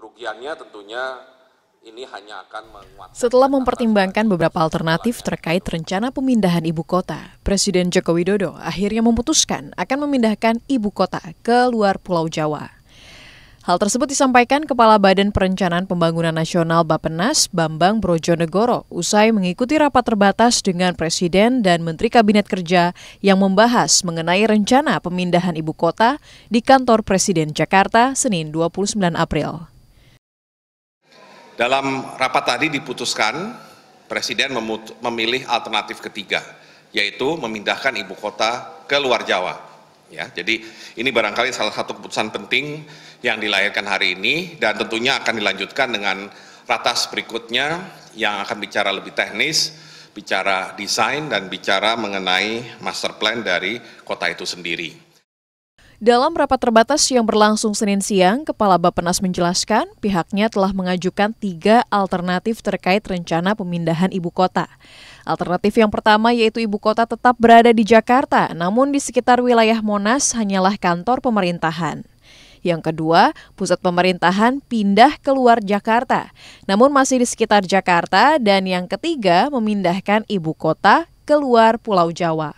Kerugiannya tentunya ini hanya akan menguatkan. Setelah mempertimbangkan beberapa alternatif terkait rencana pemindahan ibu kota, Presiden Joko Widodo akhirnya memutuskan akan memindahkan ibu kota ke luar Pulau Jawa. Hal tersebut disampaikan Kepala Badan Perencanaan Pembangunan Nasional Bapenas Bambang Brojonegoro usai mengikuti rapat terbatas dengan Presiden dan Menteri Kabinet Kerja yang membahas mengenai rencana pemindahan ibu kota di kantor Presiden Jakarta Senin 29 April. Dalam rapat tadi diputuskan Presiden memilih alternatif ketiga, yaitu memindahkan ibu kota ke luar Jawa. Ya, jadi ini barangkali salah satu keputusan penting yang dilahirkan hari ini dan tentunya akan dilanjutkan dengan ratas berikutnya yang akan bicara lebih teknis, bicara desain dan bicara mengenai master plan dari kota itu sendiri. Dalam rapat terbatas yang berlangsung Senin siang, Kepala Bappenas menjelaskan pihaknya telah mengajukan tiga alternatif terkait rencana pemindahan ibu kota. Alternatif yang pertama yaitu ibu kota tetap berada di Jakarta, namun di sekitar wilayah Monas hanyalah kantor pemerintahan. Yang kedua, pusat pemerintahan pindah ke luar Jakarta, namun masih di sekitar Jakarta. Dan yang ketiga, memindahkan ibu kota ke luar Pulau Jawa.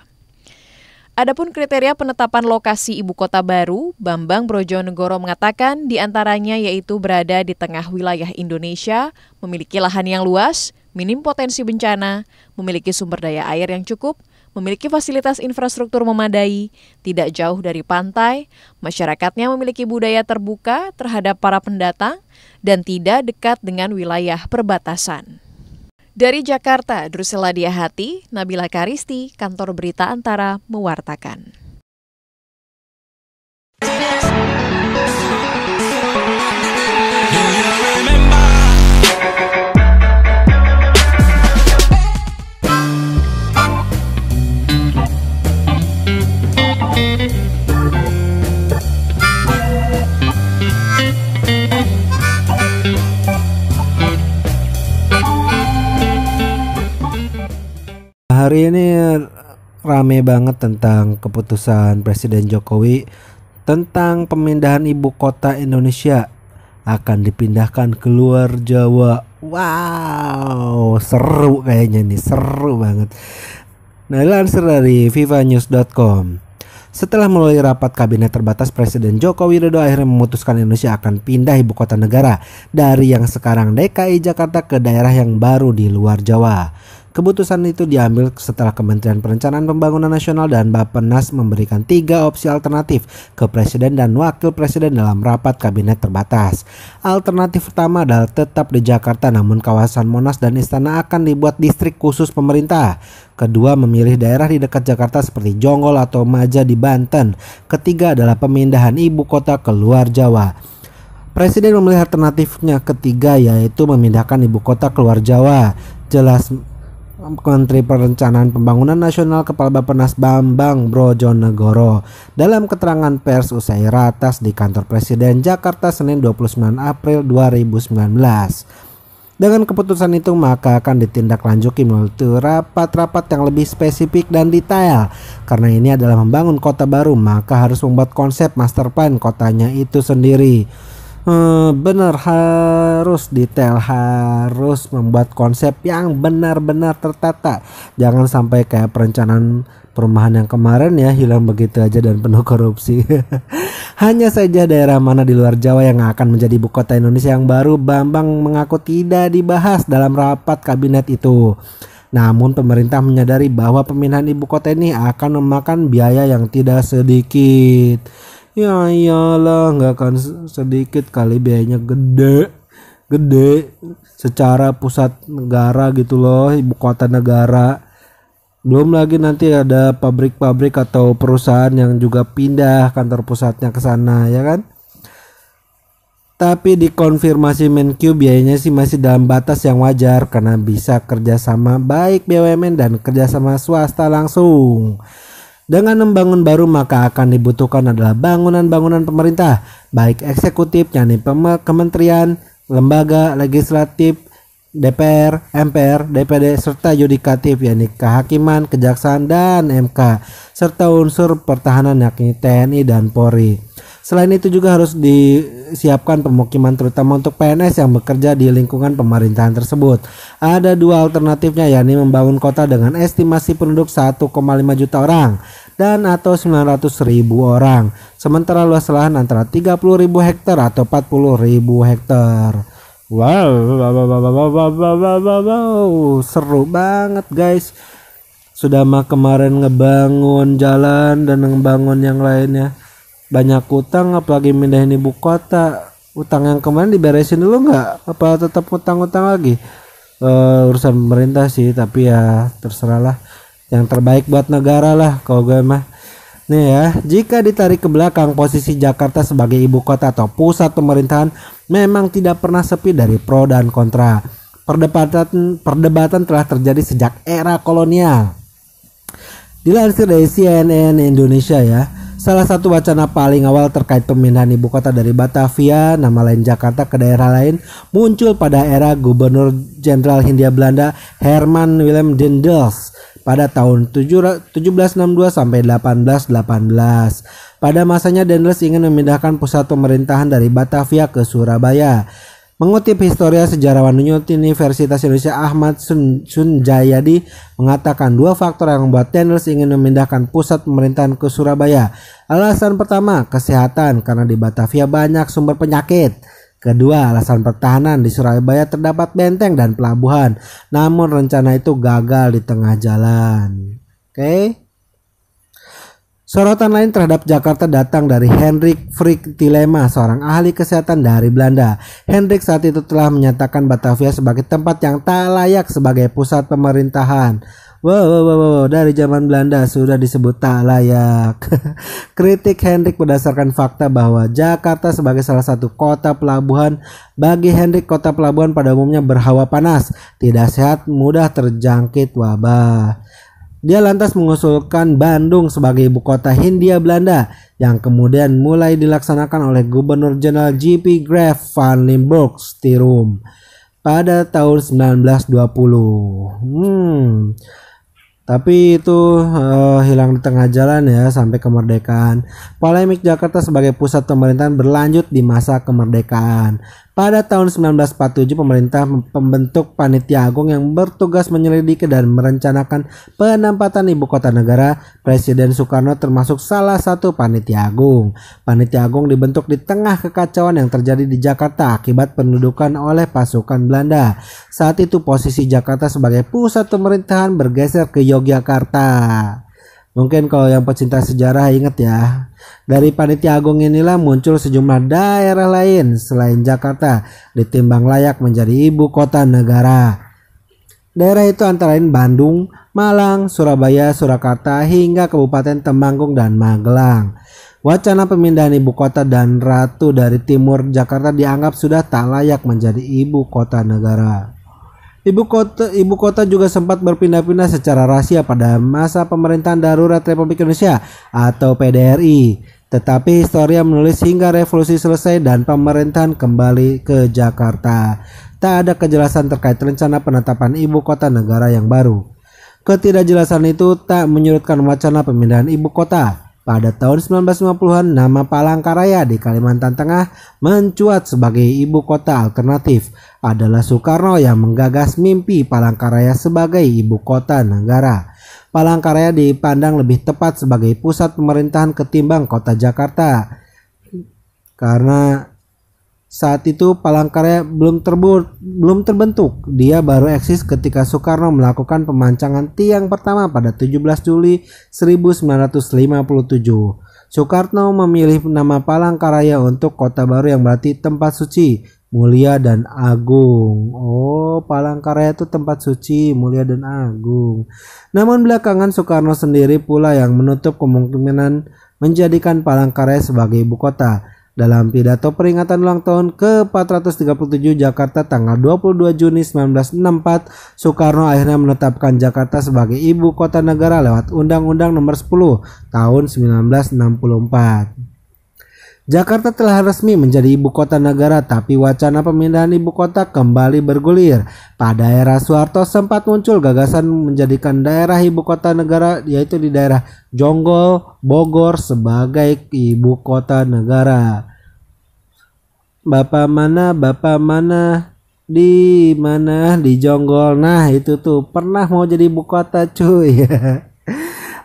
Adapun kriteria penetapan lokasi ibu kota baru, Bambang Brojonegoro mengatakan diantaranya yaitu berada di tengah wilayah Indonesia, memiliki lahan yang luas, minim potensi bencana, memiliki sumber daya air yang cukup, memiliki fasilitas infrastruktur memadai, tidak jauh dari pantai, masyarakatnya memiliki budaya terbuka terhadap para pendatang, dan tidak dekat dengan wilayah perbatasan. Dari Jakarta, Drusela Diahati, Nabila Karisti, Kantor Berita Antara, mewartakan. hari ini rame banget tentang keputusan Presiden Jokowi tentang pemindahan ibu kota Indonesia akan dipindahkan ke luar Jawa. Wow, seru kayaknya nih, seru banget. Nah, lansir dari vivanews.com. Setelah melalui rapat kabinet terbatas Presiden Joko Widodo akhirnya memutuskan Indonesia akan pindah ibu kota negara dari yang sekarang DKI Jakarta ke daerah yang baru di luar Jawa. Keputusan itu diambil setelah Kementerian Perencanaan Pembangunan Nasional dan Bappenas memberikan tiga opsi alternatif ke Presiden dan Wakil Presiden dalam rapat kabinet terbatas. Alternatif pertama adalah tetap di Jakarta namun kawasan Monas dan Istana akan dibuat distrik khusus pemerintah. Kedua memilih daerah di dekat Jakarta seperti Jonggol atau Maja di Banten. Ketiga adalah pemindahan ibu kota ke luar Jawa. Presiden memilih alternatifnya ketiga yaitu memindahkan ibu kota keluar Jawa. Jelas Menteri Perencanaan Pembangunan Nasional Kepala Bapenas Bambang Brojonegoro dalam keterangan pers usai ratas di kantor Presiden Jakarta Senin 29 April 2019. Dengan keputusan itu maka akan ditindaklanjuti melalui rapat-rapat yang lebih spesifik dan detail. Karena ini adalah membangun kota baru maka harus membuat konsep master plan kotanya itu sendiri. Eh, benar harus detail harus membuat konsep yang benar-benar tertata jangan sampai kayak perencanaan perumahan yang kemarin ya hilang begitu aja dan penuh korupsi hanya saja daerah mana di luar Jawa yang akan menjadi ibu kota Indonesia yang baru Bambang mengaku tidak dibahas dalam rapat kabinet itu namun pemerintah menyadari bahwa pemindahan ibu kota ini akan memakan biaya yang tidak sedikit ya iyalah nggak akan sedikit kali biayanya gede gede secara pusat negara gitu loh ibu kota negara belum lagi nanti ada pabrik-pabrik atau perusahaan yang juga pindah kantor pusatnya ke sana ya kan tapi dikonfirmasi Menkyu biayanya sih masih dalam batas yang wajar karena bisa kerjasama baik BUMN dan kerjasama swasta langsung. Dengan membangun baru maka akan dibutuhkan adalah bangunan-bangunan pemerintah, baik eksekutif yakni kementerian, lembaga legislatif, DPR, MPR, DPD serta yudikatif yakni kehakiman, kejaksaan dan MK serta unsur pertahanan yakni TNI dan Polri. Selain itu juga harus disiapkan pemukiman terutama untuk PNS yang bekerja di lingkungan pemerintahan tersebut. Ada dua alternatifnya yakni membangun kota dengan estimasi penduduk 1,5 juta orang dan atau 900 ribu orang. Sementara luas lahan antara 30 ribu hektar atau 40 ribu hektar. Wow, wow, wow, wow, wow, wow, wow, wow, wow, seru banget guys. Sudah mah kemarin ngebangun jalan dan ngebangun yang lainnya banyak utang apalagi mindahin ibu kota utang yang kemarin diberesin dulu nggak apa tetap utang-utang lagi uh, urusan pemerintah sih tapi ya terserah lah yang terbaik buat negara lah kalau gue mah Nih ya, jika ditarik ke belakang, posisi Jakarta sebagai ibu kota atau pusat pemerintahan memang tidak pernah sepi dari pro dan kontra. Perdebatan, perdebatan telah terjadi sejak era kolonial. Dilansir dari CNN Indonesia ya, Salah satu wacana paling awal terkait pemindahan ibu kota dari Batavia, nama lain Jakarta ke daerah lain, muncul pada era Gubernur Jenderal Hindia Belanda Herman Willem Dendels pada tahun 1762 sampai 1818. Pada masanya Dendels ingin memindahkan pusat pemerintahan dari Batavia ke Surabaya. Mengutip historia sejarawan Universitas Indonesia Ahmad Sun Sunjayadi mengatakan dua faktor yang membuat Daniels ingin memindahkan pusat pemerintahan ke Surabaya. Alasan pertama, kesehatan karena di Batavia banyak sumber penyakit. Kedua, alasan pertahanan di Surabaya terdapat benteng dan pelabuhan. Namun rencana itu gagal di tengah jalan. Oke. Okay? Sorotan lain terhadap Jakarta datang dari Hendrik Frick Tilema, seorang ahli kesehatan dari Belanda. Hendrik saat itu telah menyatakan Batavia sebagai tempat yang tak layak sebagai pusat pemerintahan. Wow, wow, wow, wow. dari zaman Belanda sudah disebut tak layak. Kritik Hendrik berdasarkan fakta bahwa Jakarta sebagai salah satu kota pelabuhan, bagi Hendrik kota pelabuhan pada umumnya berhawa panas, tidak sehat, mudah terjangkit wabah. Dia lantas mengusulkan Bandung sebagai ibu kota Hindia Belanda yang kemudian mulai dilaksanakan oleh Gubernur Jenderal G.P. Graf van Limburg Stirum pada tahun 1920. Hmm. Tapi itu uh, hilang di tengah jalan ya sampai kemerdekaan. Polemik Jakarta sebagai pusat pemerintahan berlanjut di masa kemerdekaan. Pada tahun 1947 pemerintah membentuk panitia agung yang bertugas menyelidiki dan merencanakan penempatan ibu kota negara. Presiden Soekarno termasuk salah satu panitia agung. Panitia agung dibentuk di tengah kekacauan yang terjadi di Jakarta akibat pendudukan oleh pasukan Belanda. Saat itu posisi Jakarta sebagai pusat pemerintahan bergeser ke Yogyakarta. Mungkin kalau yang pecinta sejarah ingat ya, dari Panitia Agung inilah muncul sejumlah daerah lain selain Jakarta ditimbang layak menjadi ibu kota negara. Daerah itu antara lain Bandung, Malang, Surabaya, Surakarta hingga Kabupaten Temanggung dan Magelang. Wacana pemindahan ibu kota dan ratu dari timur Jakarta dianggap sudah tak layak menjadi ibu kota negara. Ibu kota, ibu kota juga sempat berpindah-pindah secara rahasia pada masa pemerintahan darurat Republik Indonesia atau PDRI. Tetapi historia menulis hingga revolusi selesai dan pemerintahan kembali ke Jakarta. Tak ada kejelasan terkait rencana penetapan ibu kota negara yang baru. Ketidakjelasan itu tak menyurutkan wacana pemindahan ibu kota pada tahun 1950-an, nama Palangkaraya di Kalimantan Tengah mencuat sebagai ibu kota alternatif. Adalah Soekarno yang menggagas mimpi Palangkaraya sebagai ibu kota negara. Palangkaraya dipandang lebih tepat sebagai pusat pemerintahan ketimbang kota Jakarta. Karena saat itu palangkaraya belum terbur, belum terbentuk. Dia baru eksis ketika Soekarno melakukan pemancangan tiang pertama pada 17 Juli 1957. Soekarno memilih nama Palangkaraya untuk kota baru yang berarti tempat suci, mulia dan agung. Oh, Palangkaraya itu tempat suci, mulia dan agung. Namun belakangan Soekarno sendiri pula yang menutup kemungkinan menjadikan Palangkaraya sebagai ibu kota dalam pidato peringatan ulang tahun ke-437 Jakarta tanggal 22 Juni 1964, Soekarno akhirnya menetapkan Jakarta sebagai ibu kota negara lewat Undang-Undang Nomor 10 tahun 1964. Jakarta telah resmi menjadi ibu kota negara tapi wacana pemindahan ibu kota kembali bergulir. Pada era Soeharto sempat muncul gagasan menjadikan daerah ibu kota negara yaitu di daerah Jonggol, Bogor sebagai ibu kota negara. Bapak mana, bapak mana, di mana, di Jonggol. Nah itu tuh pernah mau jadi ibu kota cuy.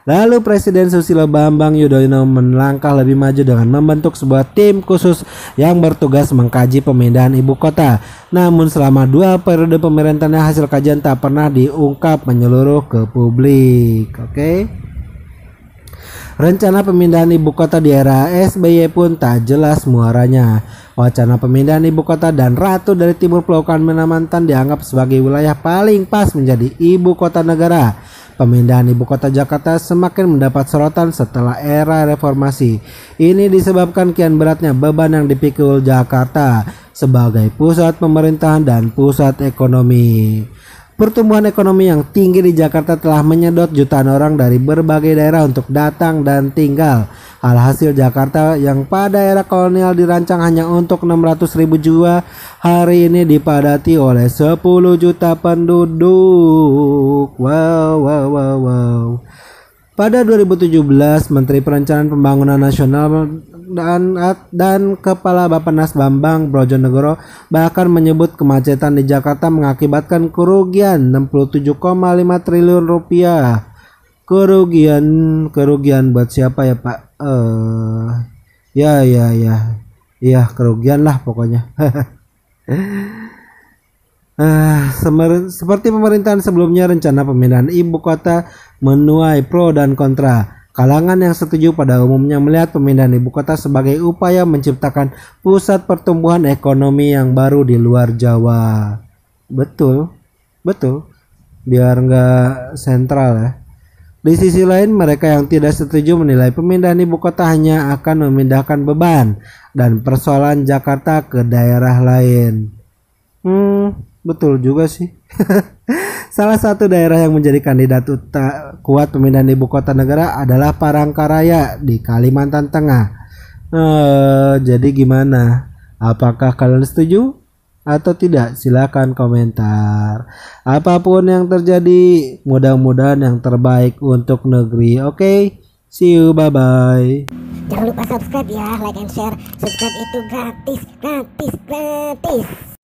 Lalu Presiden Susilo Bambang Yudhoyono melangkah lebih maju dengan membentuk sebuah tim khusus yang bertugas mengkaji pemindahan ibu kota. Namun selama dua periode pemerintahnya hasil kajian tak pernah diungkap menyeluruh ke publik. Oke. Okay? Rencana pemindahan ibu kota di era SBY pun tak jelas muaranya. Wacana pemindahan ibu kota dan ratu dari timur Pulau Kalimantan dianggap sebagai wilayah paling pas menjadi ibu kota negara. Pemindahan ibu kota Jakarta semakin mendapat sorotan setelah era reformasi. Ini disebabkan kian beratnya beban yang dipikul Jakarta sebagai pusat pemerintahan dan pusat ekonomi. Pertumbuhan ekonomi yang tinggi di Jakarta telah menyedot jutaan orang dari berbagai daerah untuk datang dan tinggal. Alhasil Jakarta yang pada era kolonial dirancang hanya untuk 600 ribu jiwa hari ini dipadati oleh 10 juta penduduk. Wow, wow, wow, wow. Pada 2017, Menteri Perencanaan Pembangunan Nasional dan dan Kepala Bapenas Bambang Brojonegoro bahkan menyebut kemacetan di Jakarta mengakibatkan kerugian 67,5 triliun rupiah. Kerugian kerugian buat siapa ya Pak? Eh uh, ya ya ya. ya kerugian lah pokoknya. Uh, seperti pemerintahan sebelumnya, rencana pemindahan ibu kota menuai pro dan kontra. Kalangan yang setuju pada umumnya melihat pemindahan ibu kota sebagai upaya menciptakan pusat pertumbuhan ekonomi yang baru di luar Jawa. Betul, betul. Biar nggak sentral ya. Di sisi lain, mereka yang tidak setuju menilai pemindahan ibu kota hanya akan memindahkan beban dan persoalan Jakarta ke daerah lain. Hmm, Betul juga sih. Salah satu daerah yang menjadi kandidat kuat pemindahan ibu kota negara adalah Parangkaraya di Kalimantan Tengah. Eh, jadi gimana? Apakah kalian setuju atau tidak? Silahkan komentar. Apapun yang terjadi, mudah-mudahan yang terbaik untuk negeri. Oke, okay? see you, bye bye. Jangan lupa subscribe ya, like and share. Subscribe itu gratis, gratis, gratis.